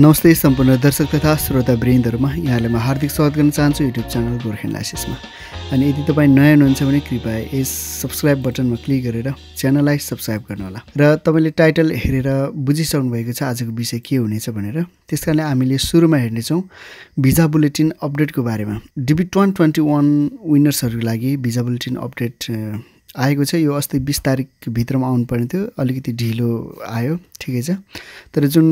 नमस्ते सम्पूर्ण दर्शक तथा श्रोता वृन्दहरूमा यहाँलाई म हार्दिक स्वागत गर्न चाहन्छु युट्युब च्यानल गोर्खेन लाइसेसमा अनि यदि तपाईँ नयाँ हुनुहुन्छ भने कृपया यस सब्सक्राइब बटनमा क्लिक गरेर च्यानललाई सब्सक्राइब गर्नुहोला र तपाईँले टाइटल हेरेर बुझिसक्नु भएको छ आजको विषय के हुनेछ भनेर त्यस कारणले हामीले सुरुमा हेर्नेछौँ भिजा बुलेटिन अपडेटको बारेमा डिबी वान ट्वेन्टी वान विनर्सहरूको लागि भिजा बुलेटिन अपडेट आएको छ यो अस्ति बिस तारिक भित्रमा आउनुपर्ने थियो अलिकति ढिलो आयो ठिकै छ तर जुन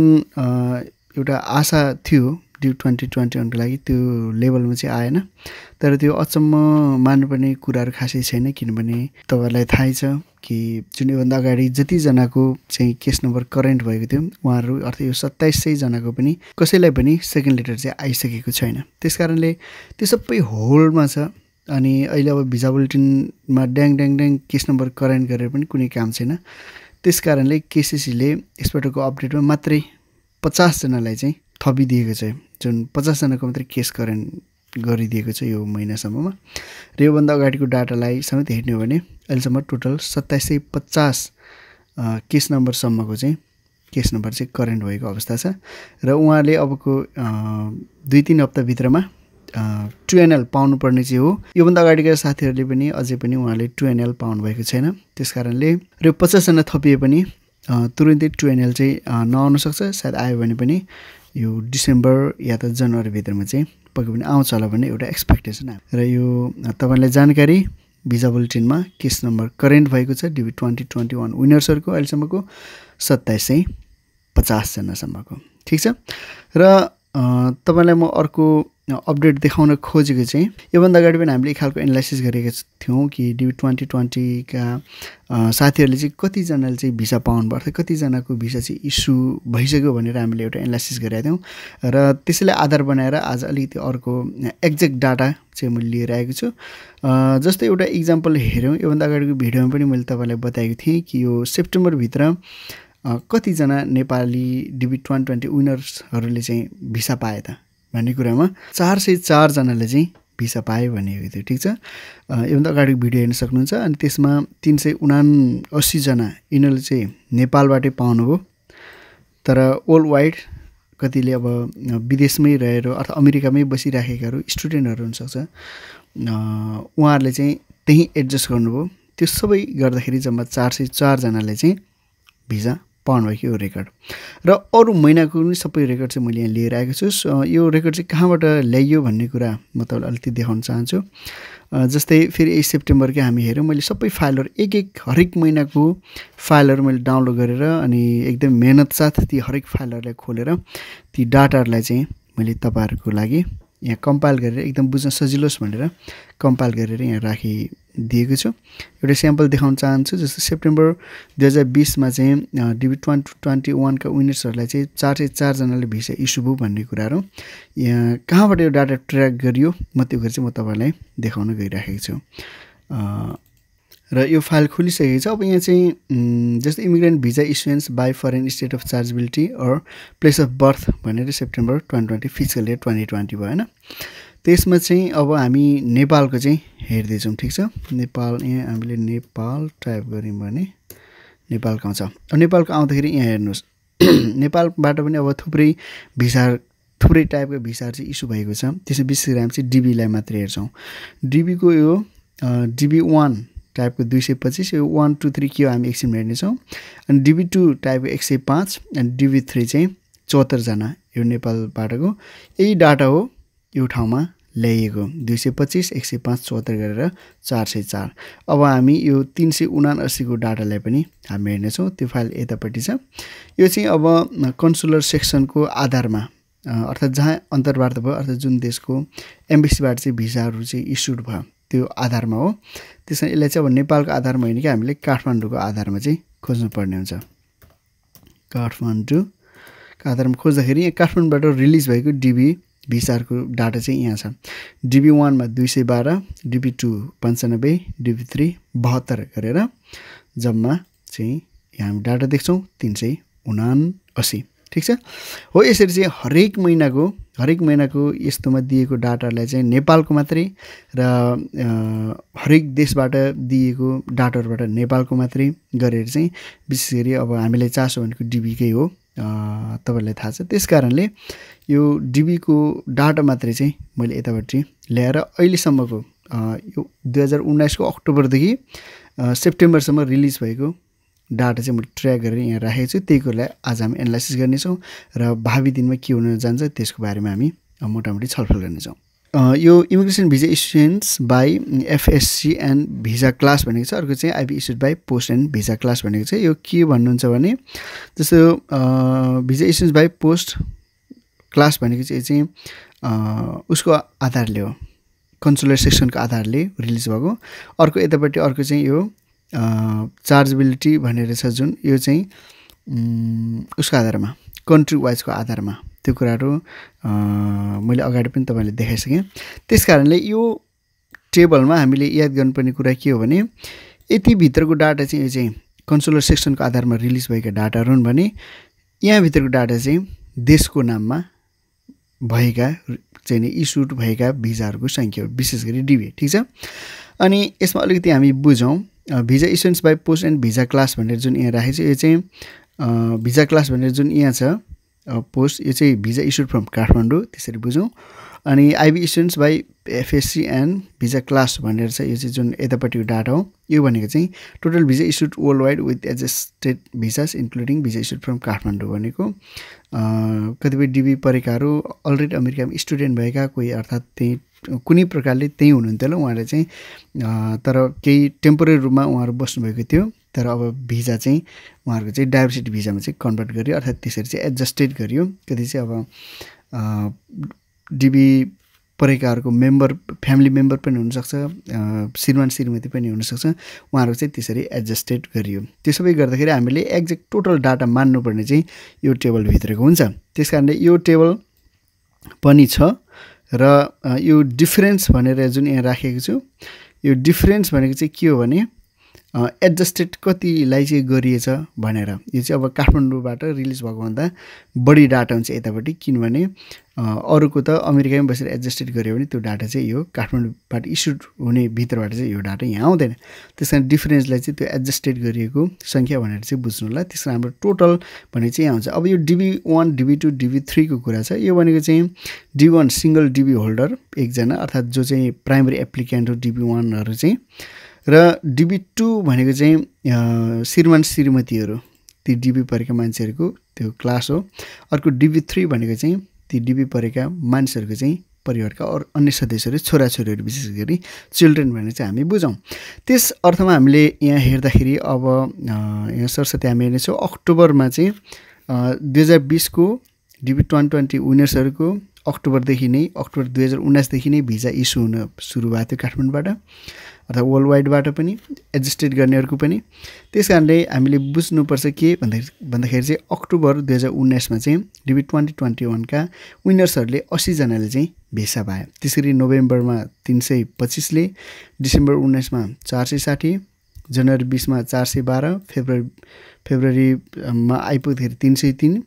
एउटा आशा थियो ड्यु ट्वेन्टी ट्वेन्टी वानको लागि त्यो लेभलमा चाहिँ आएन तर त्यो अचम्म मान्नुपर्ने कुराहरू खासै छैन किनभने तपाईँहरूलाई थाहै छ कि जुन योभन्दा अगाडि जतिजनाको चाहिँ केस नम्बर करेन्ट भएको थियो उहाँहरू अर्थात् यो सत्ताइस सयजनाको पनि कसैलाई पनि सेकेन्ड लेटर चाहिँ आइसकेको छैन त्यस कारणले त्यो सबै होल्डमा छ अनि अहिले अब भिजा बुलेटिनमा ड्याङ ड्याङ ड्याङ केस नम्बर करेन्ट गरेर पनि कुनै काम छैन त्यस कारणले केसिसीले यसपटकको अपडेटमा मात्रै पचासजनालाई चाहिँ थपिदिएको छ जुन पचासजनाको मात्रै केस करेन्ट गरिदिएको छ यो महिनासम्ममा र योभन्दा अगाडिको डाटालाई समेत हेर्ने हो भने अहिलेसम्म टोटल सत्ताइस सय पचास केस नम्बरसम्मको चाहिँ केस नम्बर चाहिँ करेन्ट भएको अवस्था छ र उहाँले अबको दुई तिन हप्ताभित्रमा टुएनएल पाउनुपर्ने चाहिँ हो योभन्दा अगाडिका साथीहरूले पनि अझै पनि उहाँले टुएनएल पाउनु भएको छैन त्यस कारणले र पचासजना थपिए पनि तुरुन्तै एनएल चाहिँ नआउनसक्छ सायद आयो भने पनि यो डिसेम्बर या त जनवरीभित्रमा चाहिँ पक्कै पनि आउँछ होला भन्ने एउटा एक्सपेक्टेसन र यो तपाईँलाई जानकारी भिजा बुलेटिनमा केस नम्बर करेन्ट भएको छ डिबी ट्वेन्टी ट्वेन्टी वान विनर्सहरूको अहिलेसम्मको सत्ताइस सय पचासजनासम्मको ठिक छ र तपाईँलाई म अर्को अपडेट देखाउन खोजेको चाहिँ योभन्दा अगाडि पनि हामीले एक खालको एनालाइसिस गरेका थियौँ कि डि ट्वेन्टी ट्वेन्टीका साथीहरूले चाहिँ कतिजनाले चाहिँ भिसा पर्थ्यो कतिजनाको भिसा चाहिँ इस्यु भइसक्यो भनेर हामीले एउटा एनालाइसिस गरेका थियौँ र त्यसैलाई आधार बनाएर आज अलिकति अर्को एक्ज्याक्ट डाटा चाहिँ मैले लिएर आएको छु जस्तै एउटा इक्जाम्पल हेऱ्यौँ योभन्दा अगाडिको भिडियोमा पनि मैले तपाईँलाई बताएको थिएँ कि यो सेप्टेम्बरभित्र कतिजना नेपाली डिबी ट्वेन्टी ट्वेन्टी विनर्सहरूले चाहिँ भिसा पाए त भन्ने कुरामा चार सय चारजनाले चाहिँ भिसा पायो भनेको थियो ठिक छ योभन्दा अगाडिको भिडियो हेर्न सक्नुहुन्छ अनि त्यसमा तिन सय उना असीजना यिनीहरूले चाहिँ नेपालबाटै पाउनुभयो तर वर्ल्ड वाइड कतिले अब विदेशमै रहेर अथवा अमेरिकामै बसिराखेकाहरू स्टुडेन्टहरू हुनसक्छ उहाँहरूले चाहिँ त्यहीँ एडजस्ट गर्नुभयो त्यो सबै गर्दाखेरि जम्मा चार सय चारजनाले चाहिँ भिजा पाउनु भयो यो रेकर्ड र अरू महिनाको पनि सबै रेकर्ड चाहिँ मैले यहाँ लिएर आएको छु यो रेकर्ड चाहिँ कहाँबाट ल्याइयो भन्ने कुरा म तपाईँलाई अलिकति देखाउन चाहन्छु जस्तै फेरि एक सेप्टेम्बरकै हामी हेऱ्यौँ मैले सबै फाइलहरू एक एक हरेक महिनाको फाइलहरू मैले डाउनलोड गरेर अनि एकदम मेहनत साथ ती हरेक फाइलहरूलाई खोलेर ती डाटाहरूलाई चाहिँ मैले तपाईँहरूको लागि यहाँ कम्पाइल गरेर एकदम बुझ्न सजिलोस् भनेर कम्पाइल गरेर यहाँ राखिदिएको छु एउटा स्याम्पल देखाउन चाहन्छु जस्तो सेप्टेम्बर दुई हजार बिसमा चाहिँ डिबी ट्वेन्टी ट्वेन्टी वानका विनर्सहरूलाई चाहिँ चार सय चारजनाले भिसा इस्यु भयो भन्ने कुराहरू यहाँ कहाँबाट यो डाटा ट्र्याक गरियो म त्यो गरेर चाहिँ म तपाईँलाई देखाउन गइराखेको छु र यो फाइल खोलिसकेको छ अब यहाँ चाहिँ जस्तै immigrant visa issuance by foreign state of chargeability or place of birth भनेर September twenty twenty physical year twenty twenty भयो होइन त्यसमा चाहिँ अब हामी नेपालको चाहिँ हेर्दैछौँ ठिक छ नेपाल यहाँ हामीले नेपाल टाइप गऱ्यौँ भने नेपालको आउँछ अब नेपालको आउँदाखेरि यहाँ हेर्नुहोस् नेपालबाट पनि अब थुप्रै भिसा थुप्रै टाइपको भिसाहरू चाहिँ इस्यु भएको छ त्यसमा विशेष गरी हामी चाहिँ डिबीलाई मात्रै हेर्छौँ डिबीको यो डिबी वान टाइपको दुई सय पच्चिस यो वान टू थ्री के हो हामी एकछिन हेर्नेछौँ अनि डिबी टू टाइपको एक सय पाँच अनि डिबी थ्री चाहिँ चौहत्तरजना यो नेपालबाटको यही डाटा हो यो ठाउँमा ल्याइएको दुई सय पच्चिस एक सय पाँच चौहत्तर गरेर चार सय चार अब हामी यो तिन सय उनासीको डाटालाई पनि हामी हेर्नेछौँ त्यो फाइल यतापट्टि छ यो चाहिँ अब कन्सुलर सेक्सनको आधारमा अर्थात् जहाँ अन्तर्वार्ता भयो अर्थात् जुन देशको एम्बेसीबाट चाहिँ भिसाहरू चाहिँ इस्युड भयो त्यो आधारमा हो त्यस कारण यसलाई चाहिँ अब नेपालको आधारमा होइन कि हामीले काठमाडौँको आधारमा चाहिँ खोज्नुपर्ने हुन्छ काठमाडौँको आधारमा खोज्दाखेरि यहाँ काठमाडौँबाट रिलिज भएको डिबी भिसारको डाटा चाहिँ यहाँ छ डिबी वानमा दुई सय बाह्र डिबी टू पन्चानब्बे डिबी थ्री बहत्तर गरेर जम्मा चाहिँ यहाँ हामी डाटा देख्छौँ तिन सय उना असी ठिक छ हो यसरी चाहिँ हरेक महिनाको हरेक महिनाको यस्तोमा दिएको डाटाहरूलाई चाहिँ नेपालको मात्रै र हरेक देशबाट दिएको डाटाहरूबाट नेपालको मात्रै गरेर चाहिँ विशेष गरी अब हामीलाई चासो भनेको डिबीकै हो तपाईँहरूलाई थाहा छ त्यस कारणले यो डिबीको डाटा मात्रै चाहिँ मैले यतापट्टि ल्याएर अहिलेसम्मको यो दुई हजार उन्नाइसको अक्टोबरदेखि सेप्टेम्बरसम्म रिलिज भएको डाटा चाहिँ म ट्र्याक गरेर यहाँ राखेको छु त्यही कुरालाई आज हामी एनालाइसिस गर्नेछौँ र भावी दिनमा के हुन जान्छ त्यसको बारेमा हामी मोटामोटी छलफल गर्नेछौँ यो immigration visa students by FSC and visa class भनेको छ अर्को चाहिँ IB student by post and visa class भनेको छ यो के भन्नुहुन्छ भने जस्तो visa students by post class भनेको चाहिँ चाहिँ उसको आधारले हो कन्सुलर सेक्सनको आधारले रिलिज भएको अर्को यतापट्टि अर्को चाहिँ यो चार्जेबिलिटी भनेर छ जुन यो चाहिँ उसको आधारमा कन्ट्री वाइजको आधारमा त्यो कुराहरू मैले अगाडि पनि तपाईँले देखाइसकेँ त्यस कारणले यो टेबलमा हामीले याद गर्नुपर्ने कुरा के हो भने यति भित्रको डाटा चाहिँ यो चाहिँ कन्सोलर सेक्सनको आधारमा रिलिज भएका डाटाहरू हुन् भने यहाँभित्रको डाटा चाहिँ देशको नाममा भएका चाहिँ नि इस्युड भएका भिजाहरूको सङ्ख्या हो विशेष गरी डिबी ठिक छ अनि यसमा अलिकति हामी बुझौँ visa issuance by post and visa class भनेर जुन यहाँ राखेको छ यो चाहिँ भिजा क्लास भनेर जुन यहाँ छ पोस्ट यो चाहिँ भिजा इस्युड फ्रम काठमाडौँ त्यसरी बुझौँ अनि IB issuance by FSC and visa class भनेर छ यो चाहिँ जुन यतापट्टिको डाटा हो यो भनेको चाहिँ total visa issued worldwide with adjusted visas including visa issued from Kathmandu भनेको कतिपय डिबी परेकाहरू अलरेडी अमेरिकामा स्टुडेन्ट भएका कोही अर्थात् त्यही कुनै प्रकारले त्यहीँ हुनुहुन्थ्यो होला उहाँले चाहिँ तर केही टेम्पोरेरी रूपमा उहाँहरू बस्नुभएको थियो तर अब भिजा चाहिँ उहाँहरूको चाहिँ डाइभर्सिटी भिजामा चाहिँ कन्भर्ट गरियो अर्थात् त्यसरी चाहिँ एडजस्टेड गरियो त्यति चाहिँ अब डिबी परेकाहरूको मेम्बर फ्यामिली मेम्बर पनि हुनसक्छ श्रीमान श्रीमती पनि हुनसक्छ उहाँहरू चाहिँ त्यसरी एडजस्टेड गरियो त्यो सबै गर्दाखेरि हामीले एक्ज्याक्ट टोटल डाटा मान्नुपर्ने चाहिँ यो टेबलभित्रको हुन्छ त्यस कारणले यो टेबल पनि छ र यो डिफरेन्स भनेर जुन यहाँ राखेको छु यो डिफरेन्स भनेको चाहिँ के हो भने एडजस्टेड कतिलाई चाहिँ गरिएछ भनेर यो चाहिँ अब काठमाडौँबाट रिलिज भएको भन्दा बढी डाटा हुन्छ यतापट्टि किनभने अरूको त अमेरिकामै बसेर एडजस्टेड गऱ्यो भने त्यो डाटा चाहिँ यो काठमाडौँबाट इस्युड हुने भित्रबाट चाहिँ यो डाटा यहाँ आउँदैन त्यस कारण डिफरेन्सलाई चाहिँ त्यो एडजस्टेड गरिएको सङ्ख्या भनेर चाहिँ बुझ्नु होला त्यस हाम्रो टोटल भने चाहिँ यहाँ आउँछ अब यो DV one DV two DV थ्रीको कुरा छ यो भनेको चाहिँ DV one single DV holder एकजना अर्थात् जो चाहिँ प्राइमेरी एप्लिकेन्ट हो डिबी वानहरू चाहिँ र डिबी टू भनेको चाहिँ श्रीमान श्रीमतीहरू ती डिबी परेका मान्छेहरूको त्यो क्लास हो अर्को डिबी थ्री भनेको चाहिँ ती डिबी परेका मानिसहरूको चाहिँ परिवारका अरू अन्य सदस्यहरू छोराछोरीहरू विशेष गरी चिल्ड्रेन भनेर चाहिँ हामी बुझौँ त्यस अर्थमा हामीले यहाँ हेर्दाखेरि अब यहाँ सरस्वती हामी हेर्नेछौँ अक्टोबरमा चाहिँ दुई हजार बिसको डिबी ट्वेन्टी ट्वेन्टी विनर्सहरूको अक्टोबरदेखि नै अक्टोबर दुई हजार उन्नाइसदेखि नै भिजा इस्यु हुन सुरु भएको थियो काठमाडौँबाट अथवा वर्ल्ड वाइडबाट पनि एडजस्टेड गर्नेहरूको पनि त्यस कारणले हामीले बुझ्नुपर्छ के भन्दाखेरि भन्दाखेरि चाहिँ अक्टोबर दुई हजार उन्नाइसमा चाहिँ डिबी ट्वेन्टी ट्वेन्टी वानका विनर्सहरूले असीजनाले चाहिँ भेसा पाए त्यसरी नोभेम्बरमा तिन सय पच्चिसले डिसेम्बर उन्नाइसमा चार सय साठी जनवरी बिसमा चार सय बाह्र फेब्रुअरी फेब्रुअरीमा आइपुग्दाखेरि तिन सय तिन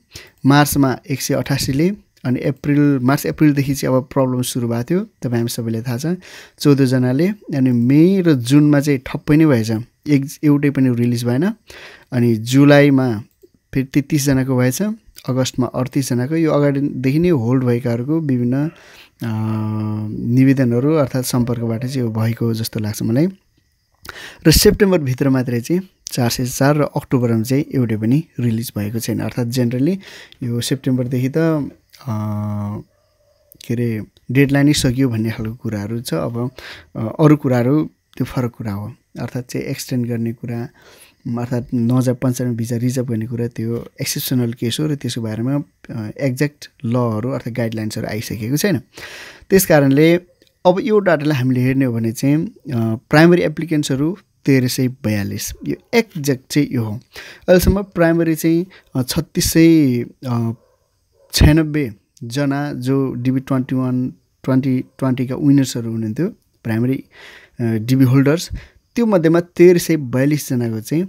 मार्चमा एक सय अठासीले अनि अप्रिल मार्च अप्रिलदेखि चाहिँ अब प्रब्लम सुरु भएको थियो तपाईँ हामी सबैलाई थाहा छ चौधजनाले अनि मे र जुनमा चाहिँ ठप्पै नै भएछ एक एउटै पनि रिलिज भएन अनि जुलाईमा फेरि तेत्तिसजनाको भएछ अगस्तमा अडतिसजनाको यो अगाडिदेखि नै होल्ड भएकाहरूको विभिन्न निवेदनहरू अर्थात् सम्पर्कबाट चाहिँ यो भएको जस्तो लाग्छ मलाई र सेप्टेम्बरभित्र मात्रै चाहिँ चार सय चार र अक्टोबरमा चाहिँ एउटै पनि रिलिज भएको छैन अर्थात् जेनरली यो सेप्टेम्बरदेखि त के अरे डेडलाइनै सकियो भन्ने खालको कुराहरू छ अब अरू कुराहरू त्यो फरक कुरा हो अर्थात् चाहिँ एक्सटेन्ड गर्ने कुरा अर्थात् नजा पन्चानब्बे भिजा रिजर्भ गर्ने कुरा त्यो एक्सेप्सनल केस हो र त्यसको बारेमा एक्ज्याक्ट लहरू अर्थात् गाइडलाइन्सहरू आइसकेको छैन त्यस कारणले अब यो डाटालाई हामीले हेर्ने हो भने चाहिँ प्राइमरी एप्लिकेन्ट्सहरू तेह्र सय बयालिस यो एक्ज्याक्ट चाहिँ यो हो अहिलेसम्म प्राइमरी चाहिँ छत्तिस सय छ्यानब्बेजना जो डिबी ट्वेन्टी वान ट्वेन्टी ट्वेन्टीका विनर्सहरू हुनुहुन्थ्यो प्राइमेरी डिबी होल्डर्स त्यो मध्येमा तेह्र सय बयालिसजनाको चाहिँ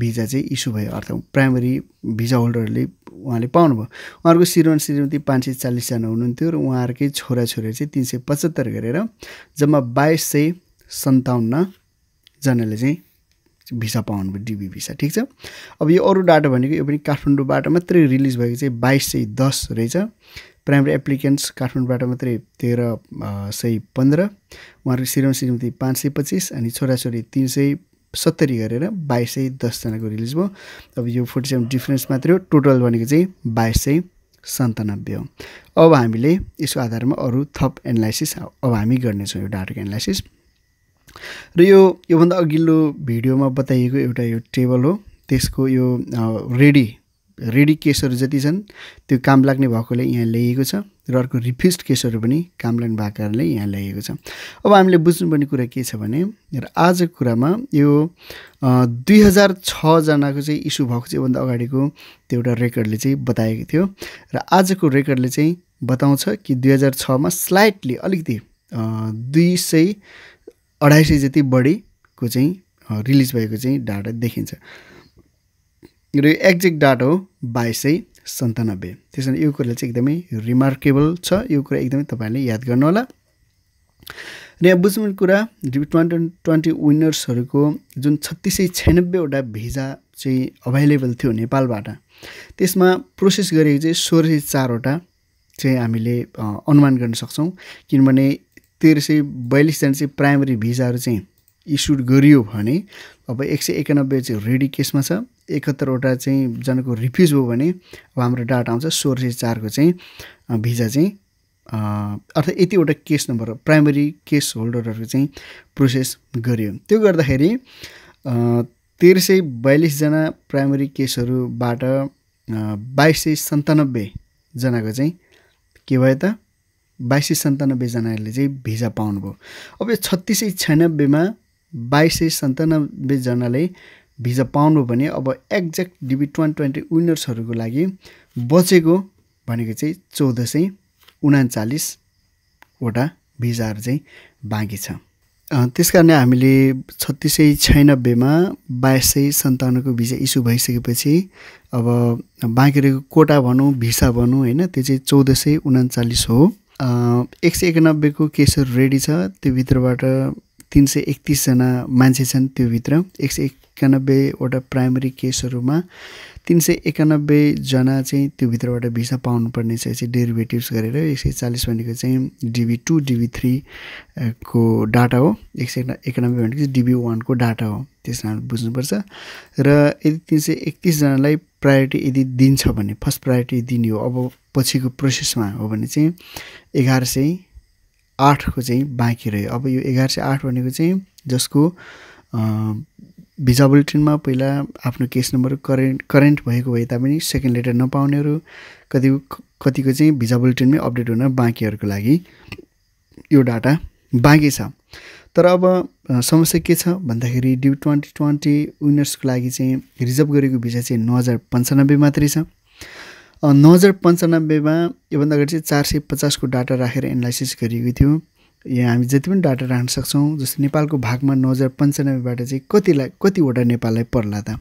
भिजा चाहिँ इस्यु भयो अर्थात् प्राइमेरी भिजा होल्डरहरूले उहाँले पाउनुभयो उहाँहरूको श्रीमान श्रीमती पाँच सय चालिसजना हुनुहुन्थ्यो र उहाँहरूकै छोराछोरी चाहिँ तिन सय पचहत्तर गरेर जम्मा बाइस सय सन्ताउन्नजनाले चाहिँ भिसा पाउनुभयो डिबी भिसा ठिक छ अब यो अरू डाटा भनेको यो पनि काठमाडौँबाट मात्रै रिलिज भएको चाहिँ बाइस सय दस रहेछ प्राइमेरी एप्लिकेन्ट्स काठमाडौँबाट मात्रै तेह्र सय पन्ध्र उहाँहरूको सिरम श्रीमती पाँच सय पच्चिस अनि छोराछोरी तिन सय सत्तरी गरेर बाइस सय दसजनाको रिलिज भयो अब यो फोर्टी सेभेन डिफ्रेन्स मात्रै हो टोटल भनेको चाहिँ बाइस सय सन्तानब्बे हो अब हामीले यसको आधारमा अरू थप एनालाइसिस अब हामी गर्नेछौँ यो डाटाको एनालाइसिस र यो योभन्दा अघिल्लो भिडियोमा बताइएको एउटा यो टेबल हो त्यसको यो रेडी रेडी केसहरू जति छन् त्यो काम लाग्ने भएकोले यहाँ ल्याइएको छ र अर्को रिफ्युज केसहरू पनि काम लाग्ने भएको कारणले यहाँ ल्याइएको छ अब हामीले बुझ्नुपर्ने कुरा के छ भने र आजको कुरामा यो दुई हजार छजनाको चाहिँ इस्यु भएको चाहिँ योभन्दा अगाडिको त्यो एउटा रेकर्डले चाहिँ बताएको थियो र आजको रेकर्डले चाहिँ बताउँछ कि दुई हजार छमा स्लाइटली अलिकति दुई सय अढाई सय जति बढीको चाहिँ रिलिज भएको चाहिँ डाटा देखिन्छ र यो एक्जेक्ट डाटा हो बाइस सय सन्तानब्बे त्यस कारण यो कुरा चाहिँ एकदमै रिमार्केबल छ यो कुरा एकदमै तपाईँहरूले याद गर्नुहोला र यहाँ बुझ्नु कुरा ट्वेन्टी ट्वेन्टी विनर्सहरूको जुन छत्तिस सय छ्यानब्बेवटा भिजा चाहिँ अभाइलेबल थियो नेपालबाट त्यसमा प्रोसेस गरेको चाहिँ सोह्र सय चारवटा चाहिँ हामीले अनुमान गर्न सक्छौँ किनभने तेह्र सय बयालिसजना चाहिँ प्राइमरी भिजाहरू चाहिँ इस्युड गरियो भने अब एक सय एकानब्बे चाहिँ रेडी केसमा छ एकहत्तरवटा चाहिँ जनको रिफ्युज हो भने अब हाम्रो डाटा आउँछ सोह्र सय चारको चाहिँ भिजा चाहिँ अर्थात् यतिवटा केस नम्बर प्राइमरी केस होल्डरहरूको चाहिँ प्रोसेस गरियो त्यो गर्दाखेरि तेह्र सय बयालिसजना प्राइमरी केसहरूबाट बाइस सय सन्तानब्बेजनाको चाहिँ के भयो त बाइस सय सन्तानब्बेजनाहरूले चाहिँ भिजा पाउनुभयो अब यो छत्तिस सय छयानब्बेमा बाइस सय सन्तानब्बेजनाले भिजा पाउनुभयो भने अब एक्ज्याक्ट डिबी ट्वान ट्वेन्टी विनर्सहरूको लागि बचेको भनेको चाहिँ चौध सय उनाचालिसवटा भिजाहरू चाहिँ बाँकी छ त्यस कारणले हामीले छत्तिस सय छयानब्बेमा बाइस सय सन्ताउन्नको भिजा इस्यु भइसकेपछि अब बाँकी रहेको कोटा भनौँ भिसा भनौँ होइन त्यो चाहिँ चौध सय उनाचालिस हो एक सय एकानब्बेको केसहरू रेडी छ त्यो भित्रबाट तिन सय एकतिसजना मान्छे छन् त्योभित्र एक सय एकानब्बेवटा प्राइमरी केसहरूमा तिन सय एकानब्बेजना चाहिँ त्यो भित्रबाट भिसा पाउनुपर्ने चाहिँ डेरिभेटिभ्स गरेर एक सय चालिस भनेको चाहिँ डिबी टू डिबी थ्री को डाटा हो एक सय एकानब्बे भनेको चाहिँ डिबी वानको डाटा हो त्यस कारण बुझ्नुपर्छ र यदि तिन सय एकतिसजनालाई प्रायोरिटी यदि दिन्छ भने फर्स्ट प्रायोरिटी दिने हो अब पछिको प्रोसेसमा हो भने चाहिँ एघार सय आठको चाहिँ बाँकी रह्यो अब यो एघार सय आठ भनेको चाहिँ जसको भिजा बुलेटिनमा पहिला आफ्नो केस नम्बर करेन्ट करेन्ट भएको भए तापनि सेकेन्ड लेटर नपाउनेहरू कति कतिको चाहिँ भिजा बुलेटिनमै अपडेट हुन बाँकीहरूको लागि यो डाटा बाँकी छ तर अब समस्या के छ भन्दाखेरि ड्यु ट्वेन्टी ट्वेन्टी विनर्सको लागि चाहिँ रिजर्भ गरेको भिजा चाहिँ नौ हजार पन्चानब्बे मात्रै छ नौ हजार पन्चानब्बेमा योभन्दा अगाडि चाहिँ चार सय पचासको डाटा राखेर एनालाइसिस गरिएको थियो यहाँ हामी जति पनि डाटा राख्न सक्छौँ जस्तो नेपालको भागमा नौ हजार पन्चानब्बेबाट चाहिँ कतिलाई कतिवटा नेपाललाई पर्ला त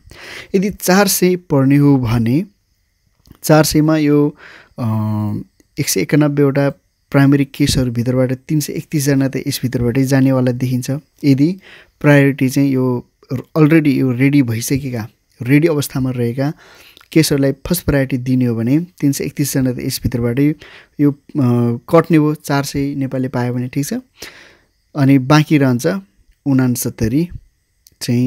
यदि चार सय पर्ने हो भने चार सयमा यो एक सय एकानब्बेवटा प्राइमेरी केसहरूभित्रबाट तिन सय एकतिसजना त यसभित्रबाटै जानेवाला देखिन्छ यदि प्रायोरिटी चाहिँ यो अलरेडी यो रेडी भइसकेका रेडी अवस्थामा रहेका केसहरूलाई फर्स्ट प्रायोरिटी दिने हो भने तिन सय एकतिसजना त यसभित्रबाटै यो कट्ने हो चार सय नेपालले पायो भने ठिक छ अनि बाँकी रहन्छ उनासत्तरी चाहिँ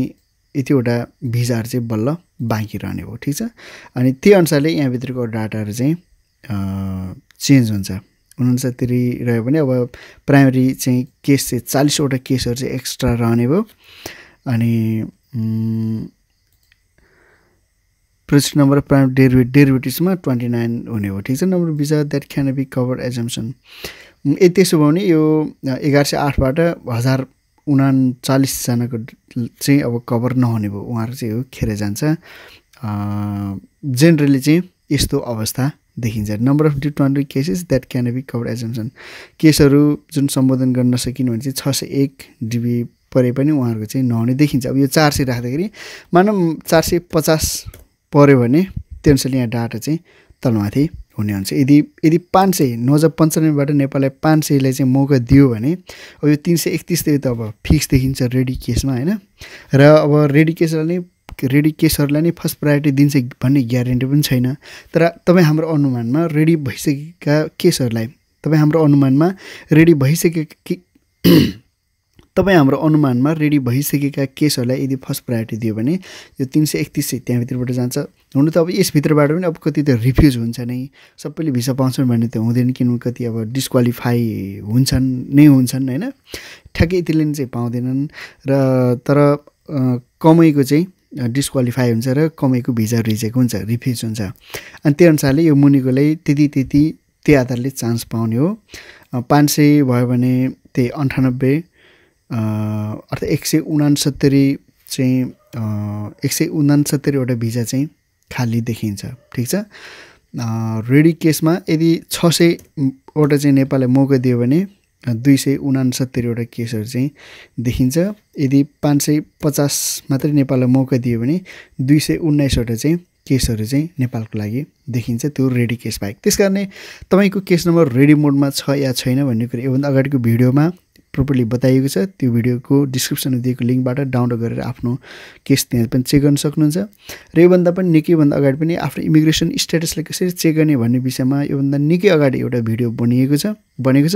यतिवटा भिजाहरू चाहिँ बल्ल बाँकी रहने हो ठिक छ अनि त्यही अनुसारले यहाँभित्रको डाटाहरू चाहिँ चेन्ज हुन्छ उनासत्तरी रह्यो भने अब प्राइमेरी चाहिँ केस चाहिँ चालिसवटा केसहरू चाहिँ एक्स्ट्रा रहने भयो अनि प्रोजेक्ट नम्बर प्राइम डेरिभेट डेरिभेटिभ्समा ट्वेन्टी नाइन हुने हो ठिक छ number visa that can be cover assumption ए त्यसो भयो भने यो एघार सय आठबाट हजार उनाचालिसजनाको चाहिँ अब कभर नहुने भयो उहाँहरू चाहिँ हो खेर जान्छ जेनरली चाहिँ यस्तो अवस्था देखिन्छ number of twenty cases that can be cover assumption केसहरू जुन सम्बोधन गर्न नसकिने भने चाहिँ छ सय एक डिबी परे पनि उहाँहरूको चाहिँ नहुने देखिन्छ अब यो चार सय राख्दाखेरि मानौँ चार सय पचास पऱ्यो भने त्यसले यहाँ डाटा चाहिँ तलमाथि हुने हुन्छ यदि यदि पाँच सय नौ हजार पन्चानब्बेबाट नेपाललाई पाँच सयलाई चाहिँ मौका दियो भने अब यो तिन सय एकतिसदेखि त अब फिक्स देखिन्छ रेडी केसमा होइन र अब रेडी केसलाई नै रेडी केसहरूलाई नै फर्स्ट प्रायोरिटी दिन्छ भन्ने ग्यारेन्टी पनि छैन तर तपाईँ हाम्रो अनुमानमा रेडी भइसकेका केसहरूलाई तपाईँ हाम्रो अनुमानमा रेडी भइसकेका तपाईँ हाम्रो अनुमानमा रेडी भइसकेका केसहरूलाई यदि फर्स्ट प्रायोरिटी दियो भने यो तिन सय एकतिस चाहिँ त्यहाँभित्रबाट जान्छ हुनु त अब यसभित्रबाट पनि अब कति त रिफ्युज हुन्छ नै सबैले भिसा पाउँछन् भन्ने त हुँदैन किनभने कति अब डिस्क्वालिफाई हुन्छन् नै हुन्छन् होइन ठ्याक्कै यतिले चाहिँ पाउँदैनन् र तर कमैको चाहिँ डिस्क्वालिफाई हुन्छ र कमैको भिजा रिजेक्ट हुन्छ रिफ्युज हुन्छ अनि त्यही अनुसारले यो मुनिकोलाई त्यति त्यति त्यही आधारले चान्स पाउने हो पाँच सय भयो भने त्यही अन्ठानब्बे अर्थात् एक सय उनासत्तरी चाहिँ एक सय उनासत्तरीवटा भिजा चाहिँ खाली देखिन्छ ठिक छ रेडी केसमा यदि छ सयवटा चाहिँ नेपाललाई मौका दियो भने दुई सय उनासत्तरीवटा केसहरू चाहिँ देखिन्छ यदि पाँच सय पचास मात्रै नेपाललाई मौका दियो भने दुई सय उन्नाइसवटा चाहिँ केसहरू चाहिँ नेपालको लागि देखिन्छ त्यो रेडी केस बाहेक त्यस कारणले तपाईँको केस नम्बर रेडी मोडमा छ या छैन भन्ने कुरा योभन्दा अगाडिको भिडियोमा प्रोपरली बताइएको छ त्यो भिडियोको डिस्क्रिप्सनमा दिएको लिङ्कबाट डाउनलोड गरेर आफ्नो केस त्यहाँ पनि चेक गर्न सक्नुहुन्छ र योभन्दा पनि निकैभन्दा अगाडि पनि आफ्नो इमिग्रेसन स्ट्याटसलाई कसरी चेक गर्ने भन्ने विषयमा योभन्दा निकै अगाडि एउटा भिडियो बनिएको छ बनेको छ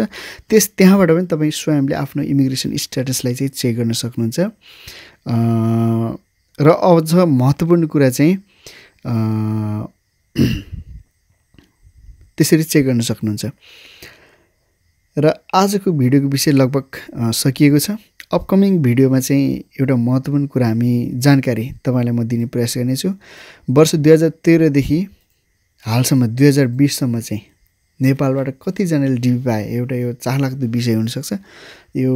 त्यस त्यहाँबाट पनि तपाईँ स्वयंले आफ्नो इमिग्रेसन स्ट्याटसलाई चाहिँ चेक गर्न सक्नुहुन्छ र अझ महत्त्वपूर्ण कुरा चाहिँ त्यसरी चेक गर्न सक्नुहुन्छ र आजको भिडियोको विषय लगभग सकिएको छ अपकमिङ भिडियोमा चाहिँ एउटा महत्त्वपूर्ण कुरा हामी जानकारी तपाईँलाई म दिने प्रयास गर्नेछु वर्ष दुई हजार तेह्रदेखि हालसम्म दुई हजार बिससम्म चाहिँ नेपालबाट कतिजनाले डिबी पाए एउटा यो चाहलाग्दो विषय हुनसक्छ यो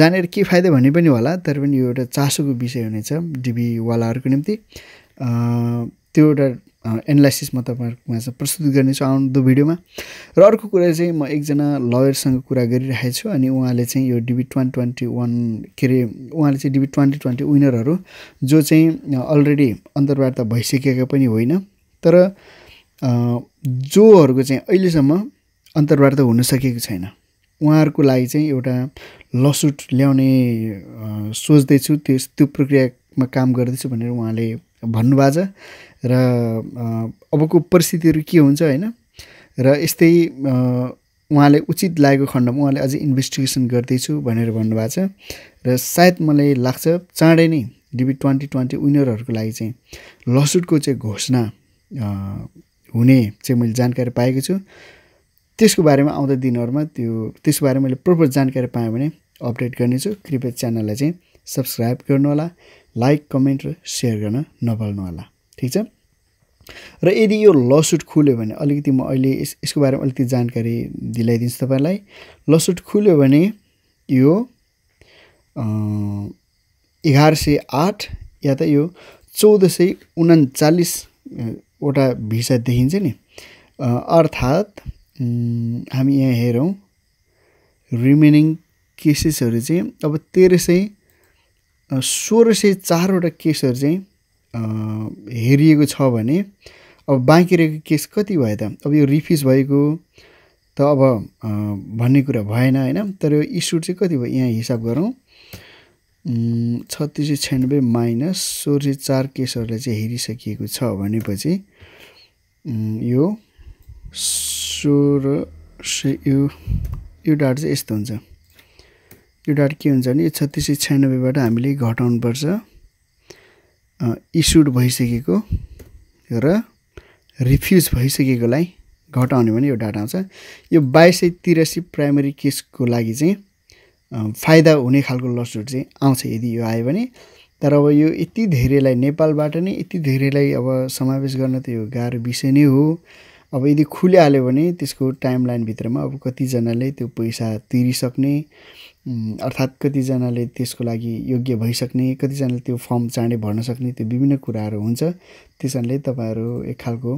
जानेर के फाइदा भन्ने पनि होला तर पनि यो एउटा चासोको विषय हुनेछ डिबीवालाहरूको निम्ति त्यो एउटा एनालाइसिस म तपाईँहरूकोमा चाहिँ प्रस्तुत गर्नेछु आउँदो भिडियोमा र अर्को कुरा चाहिँ म एकजना लयरसँग कुरा गरिरहेछु अनि उहाँले चाहिँ यो डिबी ट्वेन्टी ट्वेन्टी वान के अरे उहाँले चाहिँ डिबी ट्वेन्टी ट्वेन्टी विनरहरू जो चाहिँ अलरेडी अन्तर्वार्ता भइसकेका पनि होइन तर जोहरूको चाहिँ अहिलेसम्म अन्तर्वार्ता हुन सकेको छैन उहाँहरूको लागि चाहिँ एउटा लसुट ल्याउने सोच्दैछु त्यो त्यो प्रक्रियामा काम गर्दैछु भनेर उहाँले भन्नुभएको छ र अबको परिस्थितिहरू के हुन्छ होइन र यस्तै उहाँले उचित लागेको खण्डमा उहाँले अझै इन्भेस्टिगेसन गर्दैछु भनेर भन्नुभएको छ र सायद मलाई लाग्छ चाँडै नै डिबी ट्वेन्टी ट्वेन्टी विनरहरूको लागि चाहिँ लसुटको चाहिँ घोषणा हुने चाहिँ मैले जानकारी पाएको छु त्यसको बारेमा आउँदा दिनहरूमा त्यो त्यसको बारेमा मैले प्रपर जानकारी पाएँ भने अपडेट गर्नेछु कृपया च्यानललाई चाहिँ सब्सक्राइब गर्नुहोला लाइक कमेन्ट र सेयर गर्न होला ठिक छ र यदि यो लसुट खुल्यो भने अलिकति म अहिले यस यसको बारेमा अलिकति जानकारी दिलाइदिन्छु तपाईँलाई लसुट खुल्यो भने यो एघार सय आठ या त यो चौध सय उनाचालिसवटा भिसा देखिन्छ नि अर्थात् हामी यहाँ हेरौँ रिमेनिङ केसेसहरू चाहिँ अब तेह्र सय सोह्र सय चारवटा केसहरू चाहिँ हेरिएको छ भने अब बाँकी रहेको केस कति भयो त अब यो रिफ्युज भएको त अब भन्ने कुरा भएन होइन तर यो इस्यु चाहिँ कति भयो यहाँ हिसाब गरौँ छत्तिस सय छ्यानब्बे माइनस सोह्र सय चार केसहरूलाई चाहिँ हेरिसकिएको छ भनेपछि यो सोह्र सय यो यो डाटा चाहिँ यस्तो हुन्छ यो डाटा के हुन्छ भने छत्तिस सय छ्यानब्बेबाट हामीले घटाउनुपर्छ इस्युड भइसकेको र रिफ्युज भइसकेकोलाई घटाउने भने यो डाटा आउँछ यो बाइस सय तिरासी प्राइमेरी केसको लागि चाहिँ फाइदा हुने खालको लसुट चाहिँ आउँछ यदि यो आयो भने तर अब यो यति धेरैलाई नेपालबाट नै यति धेरैलाई अब समावेश गर्न त यो गाह्रो विषय नै हो अब यदि खुलिहाल्यो भने त्यसको टाइम लाइनभित्रमा अब कतिजनाले त्यो पैसा तिरिसक्ने अर्थात् कतिजनाले त्यसको लागि योग्य भइसक्ने कतिजनाले त्यो फर्म चाँडै भर्न सक्ने त्यो विभिन्न कुराहरू हुन्छ त्यस कारणले तपाईँहरू एक खालको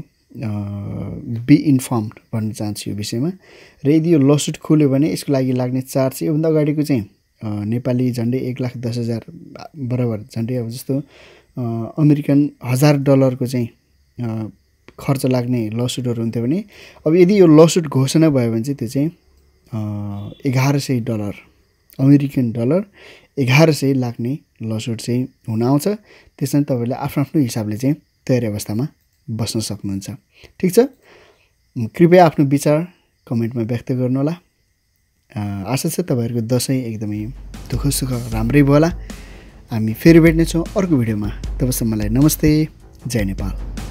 बी इन्फर्मड भन्न चाहन्छु यो विषयमा र यदि यो लसुट खोल्यो भने यसको लागि लाग्ने चार्ज योभन्दा अगाडिको चाहिँ नेपाली झन्डै एक लाख दस हजार बराबर झन्डै अब जस्तो अमेरिकन हजार डलरको चाहिँ खर्च लाग्ने लसुटहरू हुन्थ्यो भने अब यदि यो लसुट घोषणा भयो भने चाहिँ त्यो चाहिँ एघार सय डलर अमेरिकन डलर एघार सय लाग्ने लसुट चाहिँ हुन आउँछ त्यसमा तपाईँहरूले आफ्नो आफ्नो हिसाबले चाहिँ तयारी अवस्थामा बस्न सक्नुहुन्छ ठिक छ कृपया आफ्नो विचार कमेन्टमा व्यक्त गर्नुहोला आशा छ तपाईँहरूको दसैँ एकदमै दुःख सुख राम्रै भयो होला हामी फेरि भेट्नेछौँ अर्को भिडियोमा तबसम्मलाई नमस्ते जय नेपाल